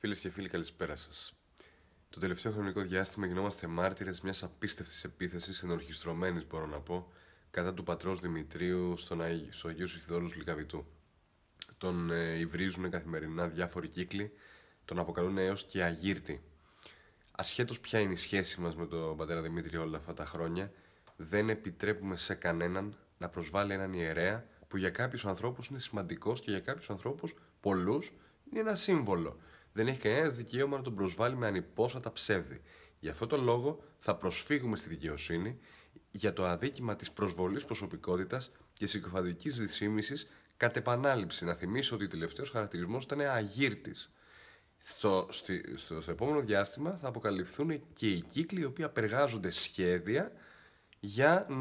Φίλες και φίλοι, καλησπέρα σας. Το τελευταίο χρονικό διάστημα γινόμαστε μάρτυρες μιας απίστευτης επίθεσης, ενορχιστρωμένης μπορώ να πω, κατά του πατρός Δημητρίου στον Αγίου, στο Λυκαβητού. Τον ε, υβρίζουν καθημερινά διάφοροι κύκλοι, τον αποκαλούν έως και Αγύρτη. Ασχέτως ποια είναι η σχέση μας με τον πατέρα Δημήτρη όλα αυτά τα χρόνια, δεν επιτρέπουμε σε κανέναν να προσβάλλει έναν ιερέα που για κάποιους ανθρώπους είναι σημαντικός και για κάποιους ανθρώπους, πολλούς, είναι ένα σύμβολο δεν έχει κανένα δικαίωμα να τον προσβάλλει με ανυπόστατα ψεύδη. Γι' αυτό τον λόγο θα προσφύγουμε στη δικαιοσύνη για το αδίκημα της προσβολής προσωπικότητας και συκοφαντικής δυσήμισης κατ' επανάληψη. Να θυμίσω ότι ο τελευταίος χαρακτηρισμός ήταν αγύρτης. Στο, στο, στο, επόμενο διάστημα θα αποκαλυφθούν και οι κύκλοι οι οποίοι απεργάζονται σχέδια για να